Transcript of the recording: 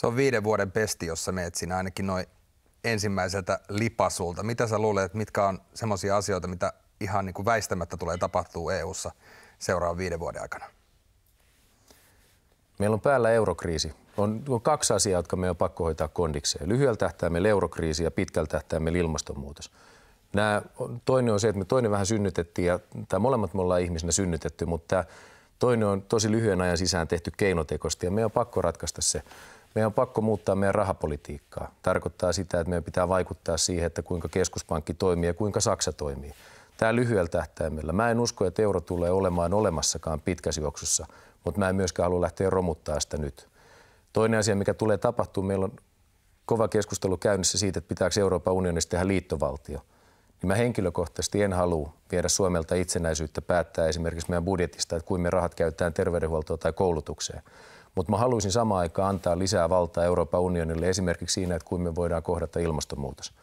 Se on viiden vuoden pesti, jossa meet siinä ainakin noin ensimmäiseltä lipasulta. Mitä sä luulet, mitkä on semmoisia asioita, mitä ihan niin kuin väistämättä tulee tapahtuu EU:ssa seuraavan viiden vuoden aikana? Meillä on päällä eurokriisi. On, on kaksi asiaa, jotka meidän on pakko hoitaa kondikseen. Lyhyellä tähtäimellä eurokriisi ja pitkällä tähtäimellä ilmastonmuutos. Nämä, toinen on se, että me toinen vähän synnytettiin ja tämä molemmat me ollaan ihmisenä synnytetty, mutta tämä toinen on tosi lyhyen ajan sisään tehty keinotekosti ja meidän on pakko ratkaista se meidän on pakko muuttaa meidän rahapolitiikkaa. Tarkoittaa sitä, että meidän pitää vaikuttaa siihen, että kuinka keskuspankki toimii ja kuinka Saksa toimii. Tämä lyhyellä tähtäimellä. Mä en usko, että euro tulee olemaan olemassakaan pitkässä juoksussa, mutta mä en myöskään halua lähteä romuttaa sitä nyt. Toinen asia, mikä tulee tapahtumaan, meillä on kova keskustelu käynnissä siitä, että pitääkö Euroopan unionista tehdä liittovaltio. Niin mä henkilökohtaisesti en halua viedä Suomelta itsenäisyyttä päättää esimerkiksi meidän budjetista, että kuinka me rahat käytetään terveydenhuoltoon tai koulutukseen. Mutta mä haluaisin samaan aikaan antaa lisää valtaa Euroopan unionille esimerkiksi siinä, että kuinka me voidaan kohdata ilmastonmuutos.